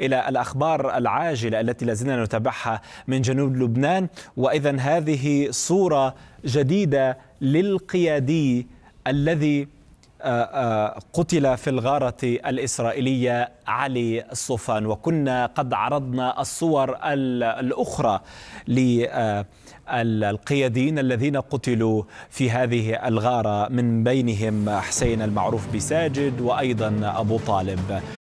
إلى الأخبار العاجلة التي لازلنا نتابعها من جنوب لبنان وإذا هذه صورة جديدة للقيادي الذي آه، آه، قتل في الغارة الإسرائيلية علي الصوفان وكنا قد عرضنا الصور الأخرى للقياديين آه، الذين قتلوا في هذه الغارة من بينهم حسين المعروف بساجد وأيضا أبو طالب